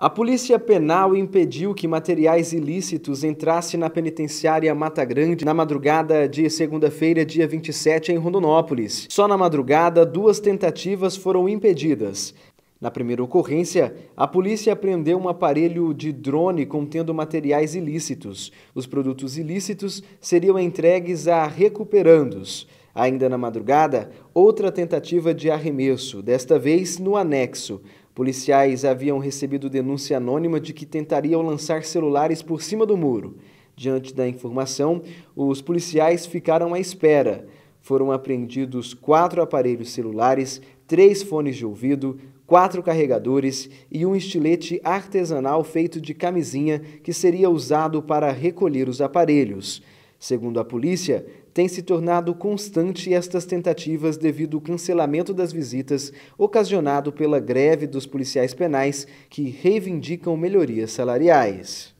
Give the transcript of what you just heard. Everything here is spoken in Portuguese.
A Polícia Penal impediu que materiais ilícitos entrassem na penitenciária Mata Grande na madrugada de segunda-feira, dia 27, em Rondonópolis. Só na madrugada, duas tentativas foram impedidas. Na primeira ocorrência, a polícia apreendeu um aparelho de drone contendo materiais ilícitos. Os produtos ilícitos seriam entregues a recuperandos. Ainda na madrugada, outra tentativa de arremesso, desta vez no anexo. Policiais haviam recebido denúncia anônima de que tentariam lançar celulares por cima do muro. Diante da informação, os policiais ficaram à espera. Foram apreendidos quatro aparelhos celulares, três fones de ouvido, quatro carregadores e um estilete artesanal feito de camisinha que seria usado para recolher os aparelhos. Segundo a polícia, tem se tornado constante estas tentativas devido ao cancelamento das visitas ocasionado pela greve dos policiais penais que reivindicam melhorias salariais.